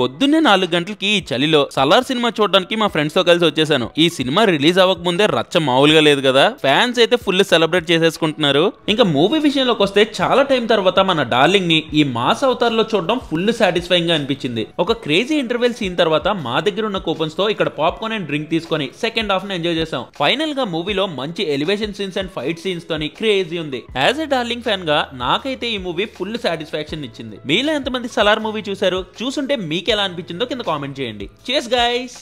పొద్దున్నే నాలుగు గంటలకి ఈ చలిలో సలార్ సినిమా చూడడానికి మా ఫ్రెండ్స్ తో కలిసి వచ్చేసాను ఈ సినిమా రిలీజ్ అవ్వక ముందే రచ్చ మామూలుగా లేదు కదా ఫ్యాన్స్ అయితే ఫుల్ సెలబ్రేట్ చేసేసుకుంటున్నారు ఇంకా మూవీ విషయంలోకి వస్తే చాలా టైం తర్వాత మన డార్లింగ్ ని ఈ మాస్ అవతార్ లో చూడడం ఫుల్ సాటిస్ఫైయింగ్ గా అనిపించింది ఒక క్రేజీ ఇంటర్వెల్ సీన్ తర్వాత మా దగ్గర ఉన్న కూపన్స్ తో ఇక్కడ పాప్కార్న్ అండ్ డ్రింక్ తీసుకొని సెకండ్ హాఫ్ ని ఎంజాయ్ చేసాం ఫైనల్ గా మూవీలో మంచి elevation scenes and fight scenes తోని క్రేజీ ఉంది యాజ్ ఎ డార్లింగ్ ఫ్యాన్ గా నాకైతే ఈ మూవీ ఫుల్ సాటిస్ఫాక్షన్ ఇచ్చింది మీలో ఎంతమంది సలార్ మూవీ చూసారు చూసుంటే మీకు మీకు ఎలా అనిపించిందో కింద కామెంట్ చేయండి చేస్ గైస్